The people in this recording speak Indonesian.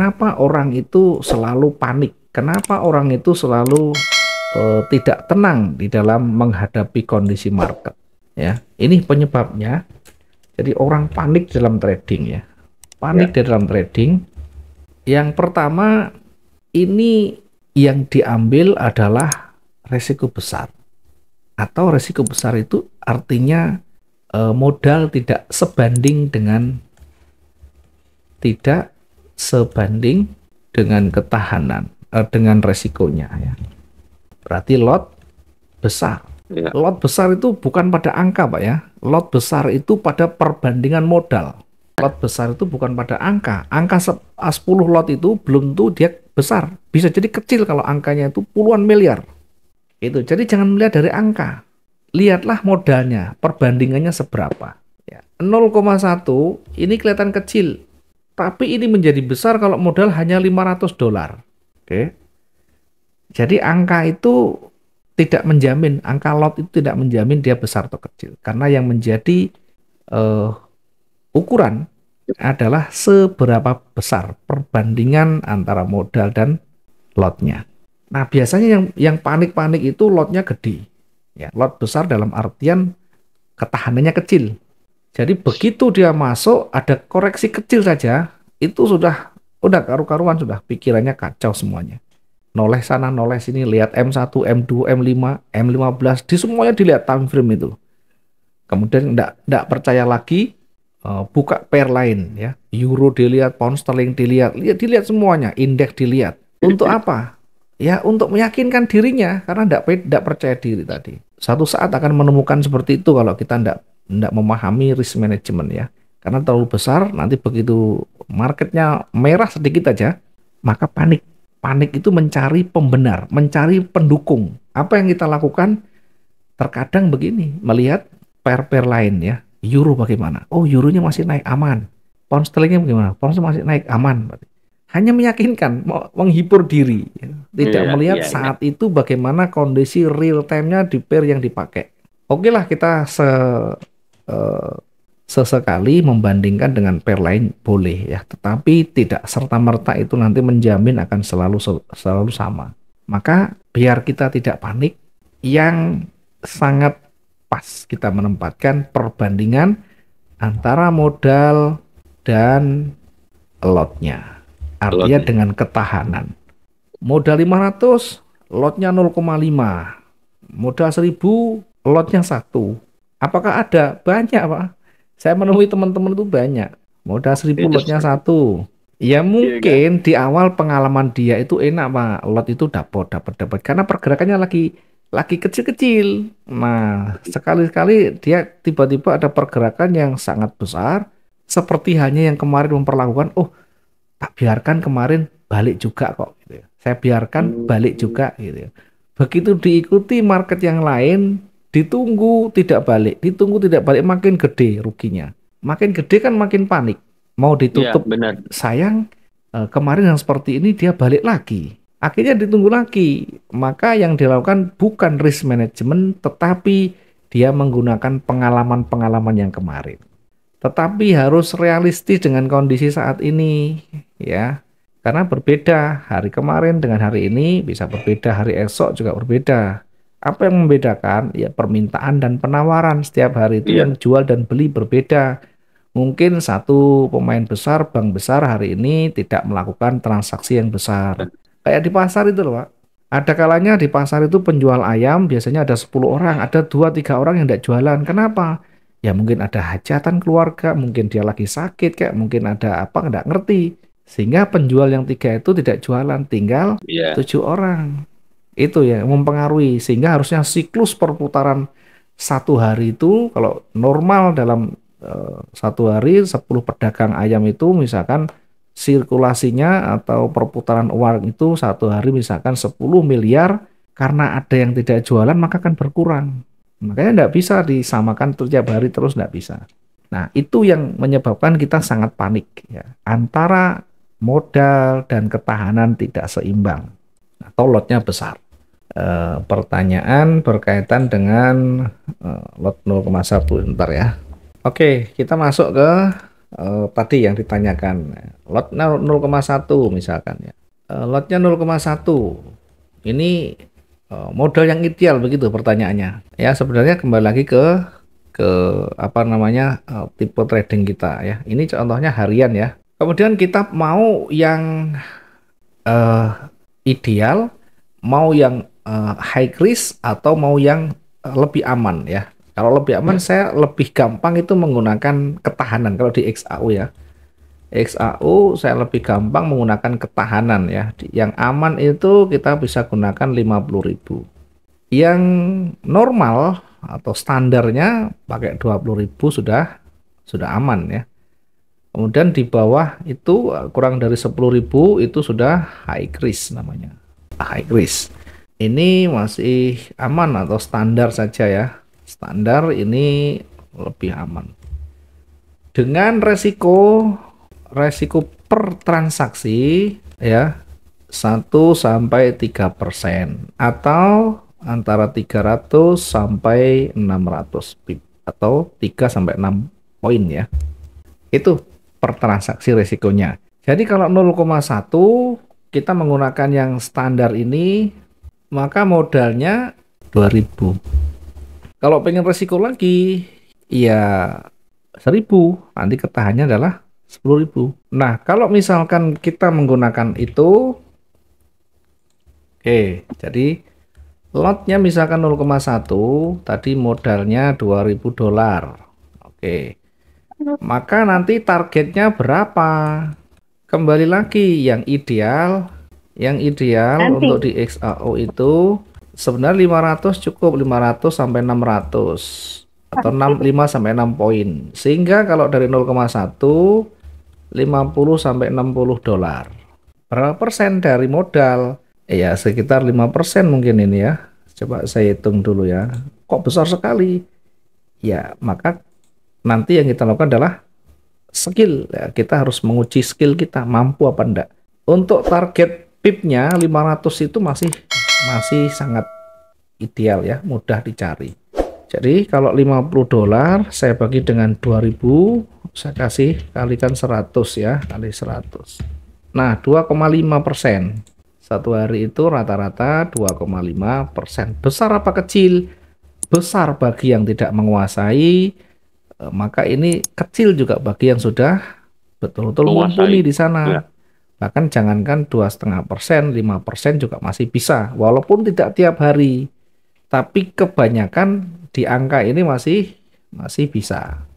kenapa orang itu selalu panik? Kenapa orang itu selalu uh, tidak tenang di dalam menghadapi kondisi market? Ya, ini penyebabnya. Jadi orang panik dalam trading ya, panik ya. dalam trading. Yang pertama ini yang diambil adalah resiko besar atau resiko besar itu artinya eh, modal tidak sebanding dengan tidak sebanding dengan ketahanan eh, dengan resikonya ya. Berarti lot besar. Ya. Lot besar itu bukan pada angka, Pak ya. Lot besar itu pada perbandingan modal. Lot besar itu bukan pada angka. Angka 10 eh, lot itu belum tuh dia besar. Bisa jadi kecil kalau angkanya itu puluhan miliar. Itu. Jadi jangan melihat dari angka. Lihatlah modalnya, perbandingannya seberapa. 0,1 ya. ini kelihatan kecil, tapi ini menjadi besar kalau modal hanya 500 dolar. Oke. Jadi angka itu tidak menjamin, angka lot itu tidak menjamin dia besar atau kecil. Karena yang menjadi uh, ukuran adalah seberapa besar perbandingan antara modal dan lotnya. Nah biasanya yang yang panik-panik itu lotnya gede, ya lot besar dalam artian ketahanannya kecil, jadi begitu dia masuk ada koreksi kecil saja itu sudah udah karu-karuan sudah pikirannya kacau semuanya. Noleh sana, noleh sini, lihat M1, M2, M5, M15, di semuanya dilihat time frame itu. Kemudian tidak tidak percaya lagi eh, buka pair lain ya. Euro dilihat, pound sterling dilihat, lihat dilihat semuanya, indeks dilihat. Untuk iya. apa? Ya untuk meyakinkan dirinya karena tidak tidak percaya diri tadi. Satu saat akan menemukan seperti itu kalau kita tidak tidak memahami risk management ya. Karena terlalu besar, nanti begitu marketnya merah sedikit aja, maka panik. Panik itu mencari pembenar, mencari pendukung. Apa yang kita lakukan? Terkadang begini, melihat pair-pair lain ya. Euro bagaimana? Oh, euronya masih naik aman. Pound sterlingnya bagaimana? Pound masih naik aman. Hanya meyakinkan, menghibur diri. Tidak yeah, melihat yeah, iya. saat yeah. itu bagaimana kondisi real time-nya di pair yang dipakai. Oke okay lah kita se Eh, sesekali membandingkan dengan pair lain boleh ya, tetapi tidak serta merta itu nanti menjamin akan selalu selalu sama. Maka biar kita tidak panik, yang sangat pas kita menempatkan perbandingan antara modal dan lotnya. Artinya lotnya. dengan ketahanan. Modal 500, lotnya 0,5. Modal 1000, lotnya 1 Apakah ada? Banyak, Pak. Saya menemui teman-teman itu banyak. Modal seribu ya, lotnya iya. satu. Ya iya, kan? mungkin di awal pengalaman dia itu enak, Pak. Lot itu dapat, dapat, dapat. Karena pergerakannya lagi lagi kecil-kecil. Nah, sekali-sekali dia tiba-tiba ada pergerakan yang sangat besar. Seperti hanya yang kemarin memperlakukan, oh, tak biarkan kemarin balik juga kok. Gitu ya. Saya biarkan hmm. balik juga. Gitu. Ya. Begitu diikuti market yang lain, Ditunggu tidak balik, ditunggu tidak balik makin gede ruginya. Makin gede kan makin panik. Mau ditutup, ya, benar. sayang eh, kemarin yang seperti ini dia balik lagi. Akhirnya ditunggu lagi. Maka yang dilakukan bukan risk management tetapi dia menggunakan pengalaman-pengalaman yang kemarin. Tetapi harus realistis dengan kondisi saat ini ya. Karena berbeda hari kemarin dengan hari ini bisa berbeda, hari esok juga berbeda apa yang membedakan ya permintaan dan penawaran setiap hari itu yeah. yang jual dan beli berbeda mungkin satu pemain besar bank besar hari ini tidak melakukan transaksi yang besar kayak di pasar itu loh pak ada kalanya di pasar itu penjual ayam biasanya ada 10 orang ada dua tiga orang yang tidak jualan kenapa ya mungkin ada hajatan keluarga mungkin dia lagi sakit kayak mungkin ada apa nggak ngerti sehingga penjual yang tiga itu tidak jualan tinggal yeah. tujuh orang itu ya mempengaruhi sehingga harusnya siklus perputaran satu hari itu kalau normal dalam uh, satu hari 10 pedagang ayam itu misalkan sirkulasinya atau perputaran uang itu satu hari misalkan 10 miliar karena ada yang tidak jualan maka akan berkurang makanya tidak bisa disamakan setiap hari terus tidak bisa nah itu yang menyebabkan kita sangat panik ya antara modal dan ketahanan tidak seimbang atau nah, lotnya besar. E, pertanyaan berkaitan dengan e, lot 0,1 ntar ya. Oke, kita masuk ke e, tadi yang ditanyakan. Lot 0,1 misalkan ya. E, lotnya 0,1. Ini e, modal yang ideal begitu pertanyaannya. Ya, sebenarnya kembali lagi ke ke apa namanya tipe trading kita ya. Ini contohnya harian ya. Kemudian kita mau yang uh, ideal, mau yang uh, high risk atau mau yang uh, lebih aman ya. Kalau lebih aman hmm. saya lebih gampang itu menggunakan ketahanan kalau di XAU ya. XAU saya lebih gampang menggunakan ketahanan ya. Yang aman itu kita bisa gunakan 50.000. Yang normal atau standarnya pakai 20.000 sudah sudah aman ya. Kemudian di bawah itu eh, kurang dari 10.000 itu sudah high risk namanya. High risk. Ini masih aman atau standar saja ya. Standar ini lebih aman. Dengan resiko resiko per transaksi ya 1 sampai 3% atau antara 300 sampai 600 pip atau 3 sampai 6 poin ya. Itu per transaksi resikonya. Jadi kalau 0,1 kita menggunakan yang standar ini maka modalnya 2000. Kalau pengen resiko lagi ya 1000, nanti ketahannya adalah 10.000. Nah, kalau misalkan kita menggunakan itu Oke, jadi lotnya misalkan 0,1 tadi modalnya 2000 dolar. Oke maka nanti targetnya berapa? Kembali lagi yang ideal, yang ideal nanti. untuk di XAO itu sebenarnya 500 cukup 500 sampai 600 atau 65 5 sampai 6 poin. Sehingga kalau dari 0,1 50 sampai 60 dolar. Berapa persen dari modal? Eh ya sekitar 5 persen mungkin ini ya. Coba saya hitung dulu ya. Kok besar sekali? Ya, maka nanti yang kita lakukan adalah skill. Ya, kita harus menguji skill kita mampu apa enggak. Untuk target pipnya 500 itu masih masih sangat ideal ya, mudah dicari. Jadi kalau 50 dolar saya bagi dengan 2000, saya kasih kalikan 100 ya, kali 100. Nah, 2,5 persen. Satu hari itu rata-rata 2,5 persen. Besar apa kecil? Besar bagi yang tidak menguasai, Eh, maka ini kecil juga bagi yang sudah betul-betul mumpuni di sana. Ya. Bahkan jangankan dua setengah persen, lima persen juga masih bisa, walaupun tidak tiap hari. Tapi kebanyakan di angka ini masih masih bisa.